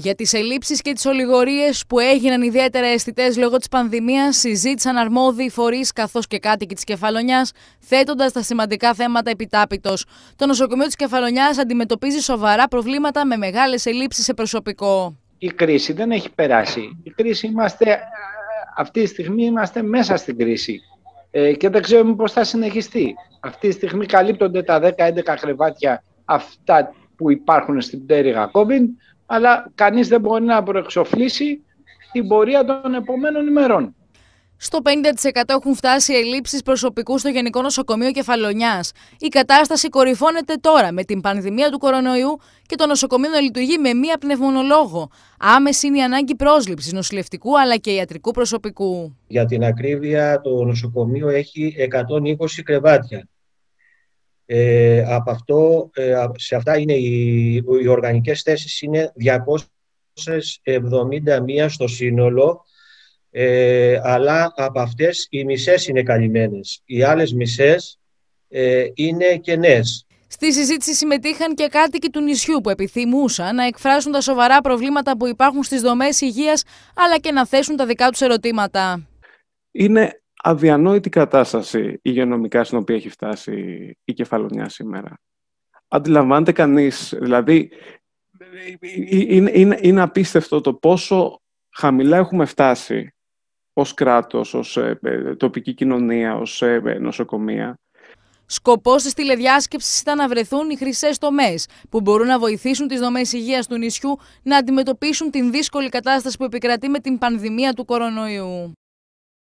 Για τις ελλείψεις και τις ολιγορίες που έγιναν ιδιαίτερα αισθητές λόγω της πανδημίας συζήτησαν αρμόδιοι φορείς καθώς και κάτοικοι της Κεφαλονιάς θέτοντας τα σημαντικά θέματα επιτάπητος. Το νοσοκομείο της Κεφαλονιάς αντιμετωπίζει σοβαρά προβλήματα με μεγάλες ελλείψεις σε προσωπικό. Η κρίση δεν έχει περάσει. Η κρίση είμαστε, ε, αυτή τη στιγμή είμαστε μέσα στην κρίση ε, και δεν ξέρουμε πώς θα συνεχιστεί. Αυτή τη στιγμή καλύπτονται τα 10-11 κρεβάτια αυτά που υπάρχουν στην πτέρυγα COVID αλλά κανείς δεν μπορεί να προεξοφλήσει την πορεία των επόμενων ημερών. Στο 50% έχουν φτάσει ελλείψεις προσωπικούς στο Γενικό Νοσοκομείο Κεφαλονιάς. Η κατάσταση κορυφώνεται τώρα με την πανδημία του κορονοϊού και το νοσοκομείο να λειτουργεί με μία πνευμονολόγο. Άμεση είναι η ανάγκη πρόσληψης νοσηλευτικού αλλά και ιατρικού προσωπικού. Για την ακρίβεια το νοσοκομείο έχει 120 κρεβάτια. Ε, από αυτό, ε, σε αυτά είναι οι, οι οργανικές θέσεις είναι 271 στο σύνολο, ε, αλλά από αυτές οι μισές είναι καλυμμένες. Οι άλλες μισές ε, είναι κενές. Στη συζήτηση συμμετείχαν και κάτοικοι του νησιού που επιθυμούσαν να εκφράσουν τα σοβαρά προβλήματα που υπάρχουν στις δομές υγείας, αλλά και να θέσουν τα δικά τους ερωτήματα. Είναι αδιανόητη κατάσταση υγειονομικά στην οποία έχει φτάσει η κεφαλονιά σήμερα. Αντιλαμβάνεται κανείς, δηλαδή είναι, είναι, απίστευτο το πόσο χαμηλά έχουμε φτάσει ως κράτος, ως ε, ε, τοπική κοινωνία, ως ε, ε νοσοκομεία. Σκοπός της τηλεδιάσκεψης ήταν να βρεθούν οι χρυσές τομές που μπορούν να βοηθήσουν τις δομές υγείας του νησιού να αντιμετωπίσουν την δύσκολη κατάσταση που επικρατεί με την πανδημία του κορονοϊού.